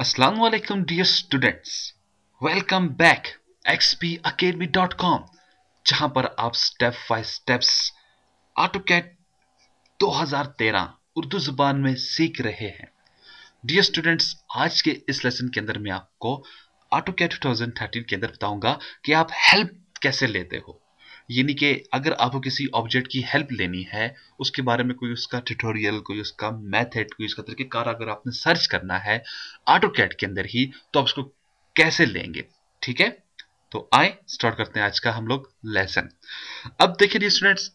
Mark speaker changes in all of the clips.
Speaker 1: Aslam dear welcome back XP academy dot com जहां पर आप step by steps AutoCAD दो हजार तेरह उर्दू जुबान में सीख रहे हैं डियर स्टूडेंट्स आज के इस लेसन के अंदर मैं आपको ऑटो कैट थर्टीन के अंदर बताऊंगा कि आप हेल्प कैसे लेते हो यानी कि अगर आपको किसी ऑब्जेक्ट की हेल्प लेनी है उसके बारे में कोई उसका ट्यूटोरियल कोई उसका मेथड कोई उसका तरीकेकार अगर आपने सर्च करना है ऑटो कैट के अंदर ही तो आप उसको कैसे लेंगे ठीक है तो आए स्टार्ट करते हैं आज का हम लोग लेसन अब देखिए स्टूडेंट्स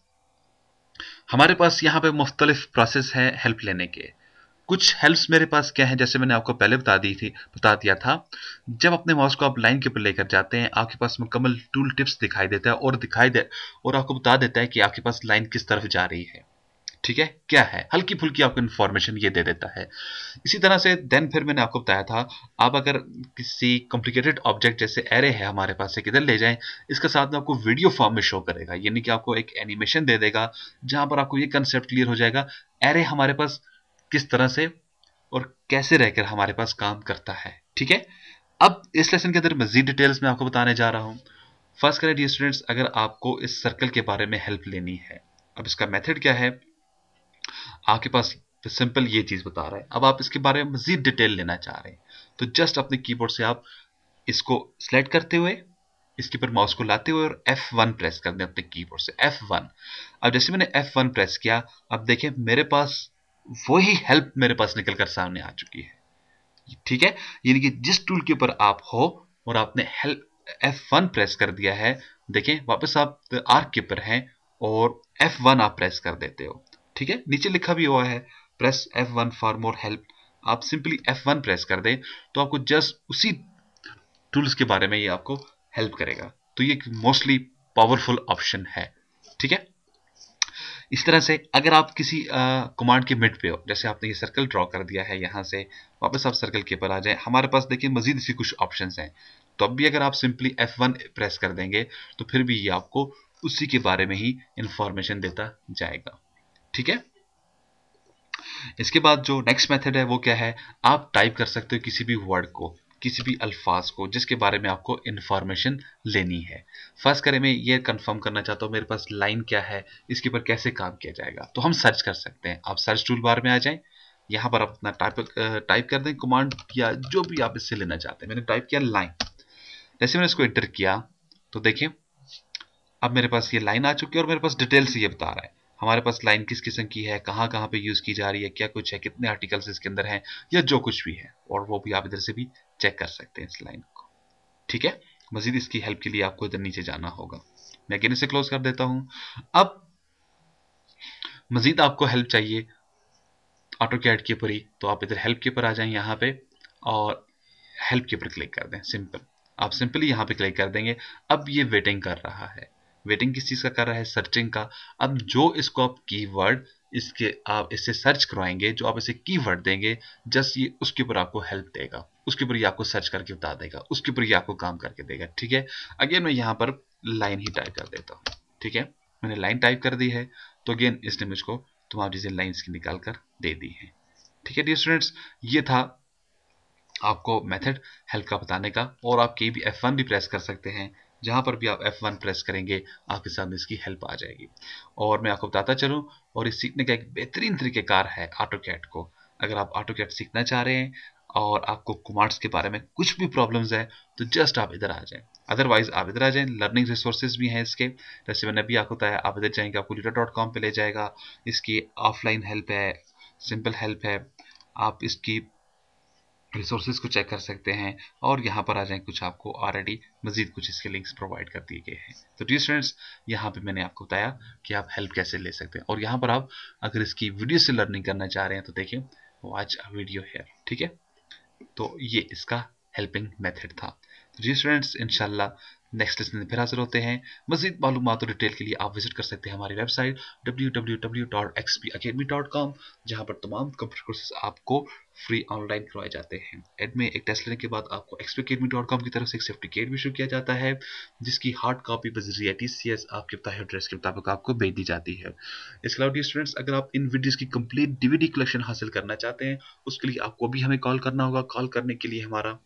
Speaker 1: हमारे पास यहाँ पे मुख्तलिफ प्रोसेस है हेल्प लेने के कुछ हेल्प्स मेरे पास क्या है जैसे मैंने आपको पहले बता दी थी बता दिया था जब अपने माउस को आप लाइन के ऊपर लेकर जाते हैं आपके पास मुकम्मल टूल टिप्स दिखाई देता है और दिखाई दे और आपको बता देता है कि आपके पास लाइन किस तरफ जा रही है ठीक है क्या है हल्की फुल्की आपको इन्फॉर्मेशन ये दे देता है इसी तरह से देन फिर मैंने आपको बताया था आप अगर किसी कॉम्प्लिकेटेड ऑब्जेक्ट जैसे एरे है हमारे पास से किधर ले जाएं इसके साथ में आपको वीडियो फॉर्म में शो करेगा यानी कि आपको एक एनिमेशन दे देगा जहां पर आपको ये कंसेप्ट क्लियर हो जाएगा एरे हमारे पास किस तरह से और कैसे रहकर हमारे पास काम करता है ठीक है अब इस लेसन के अंदर मजीद डिटेल्स में आपको बताने जा रहा हूँ फर्स्ट करें डी स्टूडेंट्स अगर आपको इस सर्कल के बारे में हेल्प लेनी है अब इसका मेथड क्या है आपके पास सिंपल ये चीज़ बता रहा है अब आप इसके बारे में मजीद डिटेल लेना चाह रहे हैं तो जस्ट अपने कीबोर्ड से आप इसको सेलेक्ट करते हुए इसके ऊपर माउस को लाते हुए और F1 प्रेस कर दें अपने कीबोर्ड से F1 अब जैसे मैंने F1 प्रेस किया अब देखें मेरे पास वही हेल्प मेरे पास निकलकर सामने आ चुकी है ठीक है यानी कि जिस टूल के ऊपर आप हो और आपने हेल्प एफ वन प्रेस कर दिया है देखें वापस आप आर्क के ऊपर हैं और एफ वन आप प्रेस कर देते हो ठीक है नीचे लिखा भी हुआ है press F one for more help आप सिंपली एफ वन प्रेस कर दें तो आपको जस्ट उसी टूल्स के बारे में ये आपको हेल्प करेगा तो ये मोस्टली पावरफुल ऑप्शन है ठीक है इस तरह से अगर आप किसी कमांड के मिड पे हो जैसे आपने ये सर्कल ड्रॉ कर दिया है यहाँ से वापस आप सर्कल के ऊपर आ जाए हमारे पास देखिए मजीद इसी कुछ ऑप्शन हैं तो अब भी अगर आप सिंपली F1 प्रेस कर देंगे तो फिर भी ये आपको उसी के बारे में ही इंफॉर्मेशन देता जाएगा ठीक है इसके बाद जो नेक्स्ट मेथड है वो क्या है आप टाइप कर सकते हो किसी भी वर्ड को किसी भी अल्फाज को जिसके बारे में आपको इन्फॉर्मेशन लेनी है फर्स्ट करें मैं ये कंफर्म करना चाहता हूँ मेरे पास लाइन क्या है इसके ऊपर कैसे काम किया जाएगा तो हम सर्च कर सकते हैं आप सर्च टूल बार में आ जाएं यहाँ पर आप अपना टाइप टाइप कर दें कमांड या जो भी आप इससे लेना चाहते हैं मैंने टाइप किया लाइन जैसे मैंने इसको एंटर किया तो देखिए अब मेरे पास ये लाइन आ चुकी है और मेरे पास डिटेल से ये बता रहा है हमारे पास लाइन किस किस्म की है कहाँ कहाँ पे यूज़ की जा रही है क्या कुछ है कितने आर्टिकल्स इसके अंदर हैं या जो कुछ भी है और वो भी आप इधर से भी चेक कर सकते हैं इस लाइन को ठीक है मजीद इसकी हेल्प के लिए आपको इधर नीचे जाना होगा मैं गिने से क्लोज कर देता हूं अब मजीद आपको हेल्प चाहिए ऑटो कैड के ऊपर ही तो आप इधर हेल्प के ऊपर आ जाएं यहाँ पे और हेल्प के ऊपर क्लिक कर दें सिंपल आप सिंपली यहाँ पे क्लिक कर देंगे अब ये वेटिंग कर रहा है वेटिंग किस चीज़ का कर रहा है सर्चिंग का अब जो इसको आप कीवर्ड इसके आप इससे सर्च करवाएंगे जो आप इसे कीवर्ड देंगे जस्ट ये उसके ऊपर आपको हेल्प देगा उसके ऊपर ये आपको सर्च करके बता देगा उसके ऊपर ये आपको काम करके देगा ठीक है अगेन मैं यहाँ पर लाइन ही टाइप कर देता हूँ ठीक है मैंने लाइन टाइप कर दी है तो अगेन इसने मुझको तुम्हारे जैसे लाइन्स की निकाल कर दे दी है ठीक है डी स्टूडेंट्स ये था आपको मेथड हेल्प का बताने का और आप कहीं भी F1 भी प्रेस कर सकते हैं जहाँ पर भी आप F1 प्रेस करेंगे आपके सामने इसकी हेल्प आ जाएगी और मैं आपको बताता चलूँ और इस सीखने का एक बेहतरीन तरीक़ेकार है ऑटो कैट को अगर आप ऑटो कैट सीखना चाह रहे हैं और आपको कुमार्ट्स के बारे में कुछ भी प्रॉब्लम्स है तो जस्ट आप इधर आ जाएं अदरवाइज आप इधर आ जाएं लर्निंग रिसोर्सेज भी हैं इसके जैसे मैंने अभी आपको बताया आप इधर जाएंगे आपको लीडर डॉट कॉम पर ले जाएगा इसकी ऑफलाइन हेल्प है सिंपल हेल्प है आप इसकी रिसोर्सेज को चेक कर सकते हैं और यहाँ पर आ जाए कुछ आपको ऑलरेडी मजीद कुछ इसके लिंक्स प्रोवाइड कर दिए गए हैं तो डी स्टूडेंट्स यहाँ पे मैंने आपको बताया कि आप हेल्प कैसे ले सकते हैं और यहाँ पर आप अगर इसकी वीडियो से लर्निंग करना चाह रहे हैं तो देखिए वॉच अ वीडियो है ठीक है तो ये इसका हेल्पिंग मेथड था तो जी स्टूडेंट्स इनशाला नेक्स्ट लेसन में फिर हाजिर होते हैं मजीद मालूम और डिटेल के लिए आप विजिट कर सकते हैं हमारी वेबसाइट डब्ल्यू जहां पर तमाम कंप्यूटर कोर्सेज आपको फ्री ऑनलाइन करवाए जाते हैं एड में एक टेस्ट लेने के बाद आपको xpacademy.com की तरफ से एक सर्टिफिकेट भी शुरू किया जाता है जिसकी हार्ड कॉपी बजरिया टी सी एस आपके बताए एड्रेस के मुताबिक आपको भेज दी जाती है इसके अलावा स्टूडेंट्स अगर आप इन वीडियोज़ की कंप्लीट डी कलेक्शन हासिल करना चाहते हैं उसके लिए आपको भी हमें कॉल करना होगा कॉल करने के लिए हमारा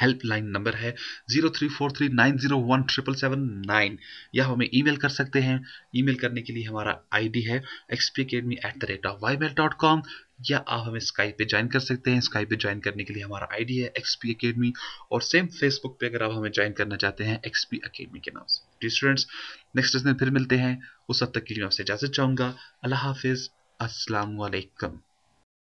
Speaker 1: हेल्पलाइन नंबर है zero three four three nine zero one triple seven nine या हमें ईमेल कर सकते हैं ईमेल करने के लिए हमारा आईडी है XP academy at the rate of Y mail dot com या आप हमें स्काइप पे ज्वाइन कर सकते हैं स्काइप पे ज्वाइन करने के लिए हमारा आईडी है एक्सपी अकेडमी और सेम फेसबुक पे अगर आप हमें ज्वाइन करना चाहते हैं एक्सपी अकेडमी के नाम से डी स्टूडेंट्स नेक्स्ट दिन फिर मिलते हैं उस हद तक के लिए मैं आपसे इजाजत चाहूँगा अल्लाह हाफिज़ असलकम